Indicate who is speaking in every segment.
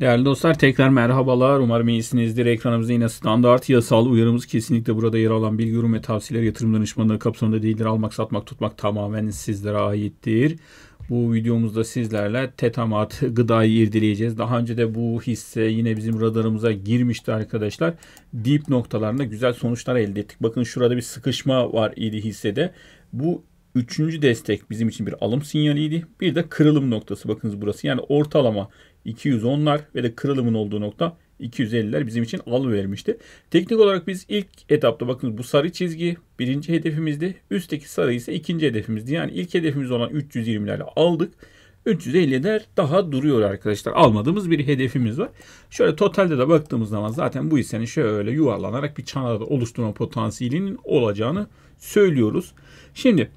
Speaker 1: Değerli dostlar tekrar merhabalar. Umarım iyisinizdir. Ekranımızda yine standart yasal uyarımız kesinlikle burada yer alan bilgi, yorum ve tavsiyeler yatırım danışmanlığı kapsamında değildir. Almak, satmak, tutmak tamamen sizlere aittir. Bu videomuzda sizlerle tetamat gıdayı irdeleyeceğiz. Daha önce de bu hisse yine bizim radarımıza girmişti arkadaşlar. Deep noktalarında güzel sonuçlar elde ettik. Bakın şurada bir sıkışma var idi hissede. Bu Üçüncü destek bizim için bir alım sinyaliydi. Bir de kırılım noktası bakınız burası. Yani ortalama 210'lar ve de kırılımın olduğu nokta 250'ler bizim için al vermişti. Teknik olarak biz ilk etapta bakın bu sarı çizgi birinci hedefimizdi. Üstteki sarı ise ikinci hedefimizdi. Yani ilk hedefimiz olan 320'lerle aldık. 350'ler daha duruyor arkadaşlar. Almadığımız bir hedefimiz var. Şöyle totalde de baktığımız zaman zaten bu hissenin şöyle yuvarlanarak bir çanada oluşturma potansiyelinin olacağını söylüyoruz. Şimdi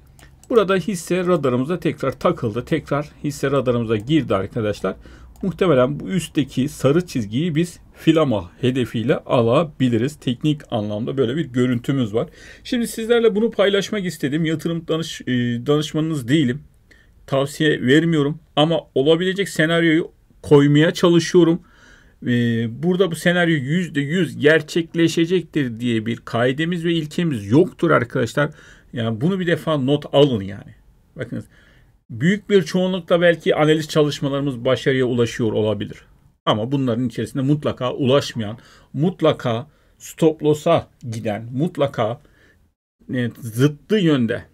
Speaker 1: burada hisse radarımıza tekrar takıldı. Tekrar hisse radarımıza girdi arkadaşlar. Muhtemelen bu üstteki sarı çizgiyi biz filama hedefiyle alabiliriz. Teknik anlamda böyle bir görüntümüz var. Şimdi sizlerle bunu paylaşmak istedim. Yatırım danış, e, danışmanınız değilim. Tavsiye vermiyorum ama olabilecek senaryoyu koymaya çalışıyorum. E, burada bu senaryo %100 gerçekleşecektir diye bir kaidemiz ve ilkemiz yoktur arkadaşlar. Yani bunu bir defa not alın yani. Bakınız büyük bir çoğunlukla belki analiz çalışmalarımız başarıya ulaşıyor olabilir. Ama bunların içerisinde mutlaka ulaşmayan, mutlaka stop loss'a giden, mutlaka e, zıttı yönde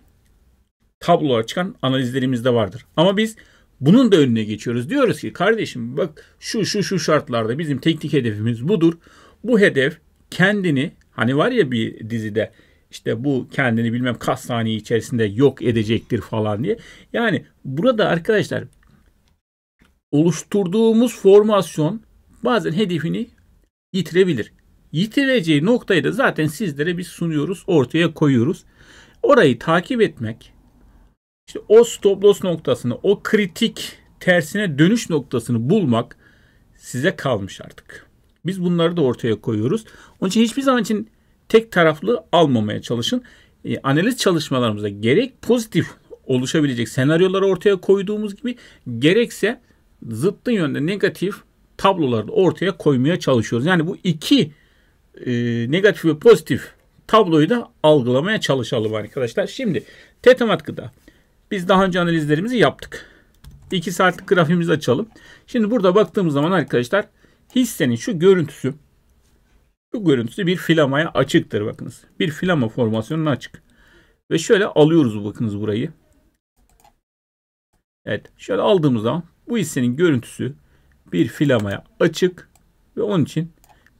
Speaker 1: tablolara çıkan analizlerimiz de vardır. Ama biz bunun da önüne geçiyoruz. Diyoruz ki kardeşim bak şu şu şu şartlarda bizim teknik hedefimiz budur. Bu hedef kendini hani var ya bir dizide işte bu kendini bilmem kaç saniye içerisinde yok edecektir falan diye. Yani burada arkadaşlar oluşturduğumuz formasyon bazen hedefini yitirebilir. Yitireceği noktayı da zaten sizlere biz sunuyoruz, ortaya koyuyoruz. Orayı takip etmek, işte o stop loss noktasını, o kritik tersine dönüş noktasını bulmak size kalmış artık. Biz bunları da ortaya koyuyoruz. Onun için hiçbir zaman için tek taraflı almamaya çalışın. E, analiz çalışmalarımızda gerek pozitif oluşabilecek senaryoları ortaya koyduğumuz gibi gerekse zıttın yönde negatif tabloları da ortaya koymaya çalışıyoruz. Yani bu iki e, negatif ve pozitif tabloyu da algılamaya çalışalım arkadaşlar. Şimdi tetematkıda biz daha önce analizlerimizi yaptık. 2 saatlik grafimizi açalım. Şimdi burada baktığımız zaman arkadaşlar hissenin şu görüntüsü bu görüntüsü bir filamaya açıktır bakınız. Bir filama formasyonuna açık. Ve şöyle alıyoruz bakınız burayı. Evet şöyle aldığımız zaman bu hissenin görüntüsü bir filamaya açık ve onun için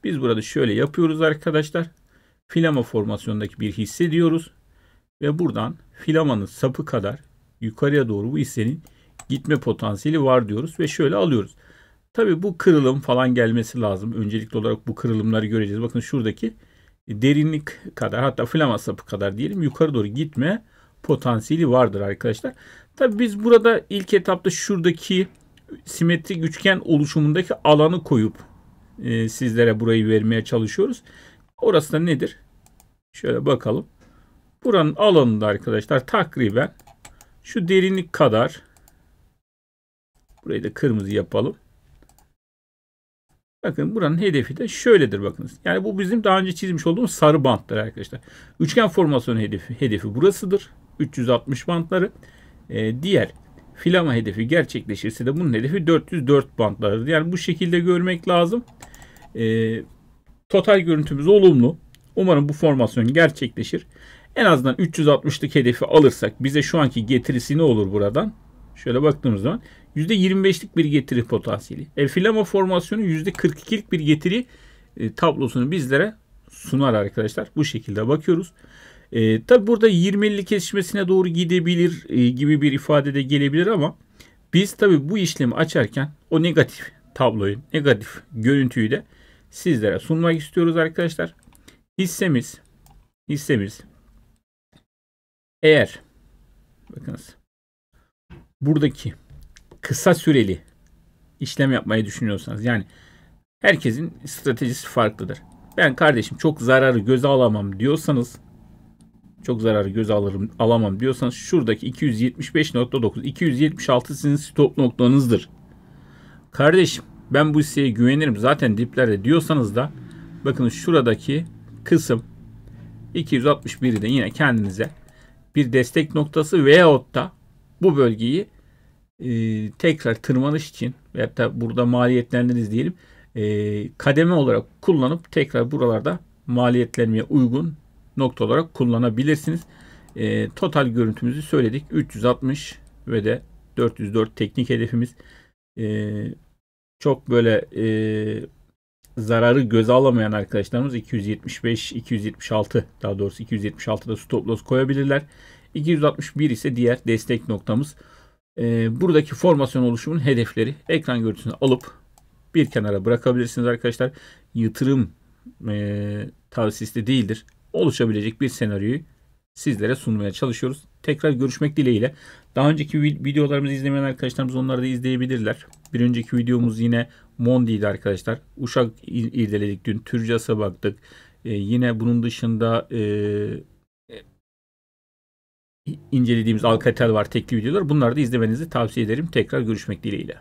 Speaker 1: biz burada şöyle yapıyoruz arkadaşlar. Filama formasyonundaki bir hisse diyoruz ve buradan filamanın sapı kadar yukarıya doğru bu hissenin gitme potansiyeli var diyoruz ve şöyle alıyoruz. Tabii bu kırılım falan gelmesi lazım. Öncelikli olarak bu kırılımları göreceğiz. Bakın şuradaki derinlik kadar hatta flama sapı kadar diyelim yukarı doğru gitme potansiyeli vardır arkadaşlar. Tabii biz burada ilk etapta şuradaki simetrik üçgen oluşumundaki alanı koyup e, sizlere burayı vermeye çalışıyoruz. Orası da nedir? Şöyle bakalım. Buranın alanında arkadaşlar takriben şu derinlik kadar burayı da kırmızı yapalım. Bakın buranın hedefi de şöyledir bakınız. Yani bu bizim daha önce çizmiş olduğumuz sarı bantlar arkadaşlar. Üçgen formasyonu hedefi, hedefi burasıdır. 360 bantları. Ee, diğer filama hedefi gerçekleşirse de bunun hedefi 404 bantlarıdır. Yani bu şekilde görmek lazım. Ee, total görüntümüz olumlu. Umarım bu formasyon gerçekleşir. En azından 360'lık hedefi alırsak bize şu anki getirisi ne olur buradan? Şöyle baktığımız zaman %25'lik bir getiri potansiyeli. E, filama formasyonu %42'lik bir getiri e, tablosunu bizlere sunar arkadaşlar. Bu şekilde bakıyoruz. E, tabi burada 20'li kesişmesine doğru gidebilir e, gibi bir ifade de gelebilir ama biz tabi bu işlemi açarken o negatif tabloyu, negatif görüntüyü de sizlere sunmak istiyoruz arkadaşlar. Hissemiz, hissemiz eğer bakınız buradaki kısa süreli işlem yapmayı düşünüyorsanız yani herkesin stratejisi farklıdır. Ben kardeşim çok zararı göze alamam diyorsanız çok zararı göz alırım, alamam diyorsanız şuradaki 275.9 276 sizin stop noktanızdır. Kardeşim ben bu hisseye güvenirim zaten diplerde diyorsanız da bakın şuradaki kısım 261'i de yine kendinize bir destek noktası veyahut da bu bölgeyi e, tekrar tırmanış için veyahut da burada maliyetleniriz diyelim e, kademe olarak kullanıp tekrar buralarda maliyetlenmeye uygun nokta olarak kullanabilirsiniz. E, total görüntümüzü söyledik. 360 ve de 404 teknik hedefimiz. E, çok böyle e, zararı göze alamayan arkadaşlarımız 275, 276 daha doğrusu 276'da stop loss koyabilirler. 261 ise diğer destek noktamız. E, buradaki formasyon oluşumun hedefleri ekran görüntüsünü alıp bir kenara bırakabilirsiniz arkadaşlar. Yatırım e, tavsiyesi de değildir. Oluşabilecek bir senaryoyu sizlere sunmaya çalışıyoruz. Tekrar görüşmek dileğiyle. Daha önceki videolarımızı izlemeyen arkadaşlarımız onları da izleyebilirler. Bir önceki videomuz yine Mondi'ydi arkadaşlar. Uşak irdeledik dün. Türcas'a baktık. E, ee, yine bunun dışında e, incelediğimiz Alcatel var tekli videolar. Bunları da izlemenizi tavsiye ederim. Tekrar görüşmek dileğiyle.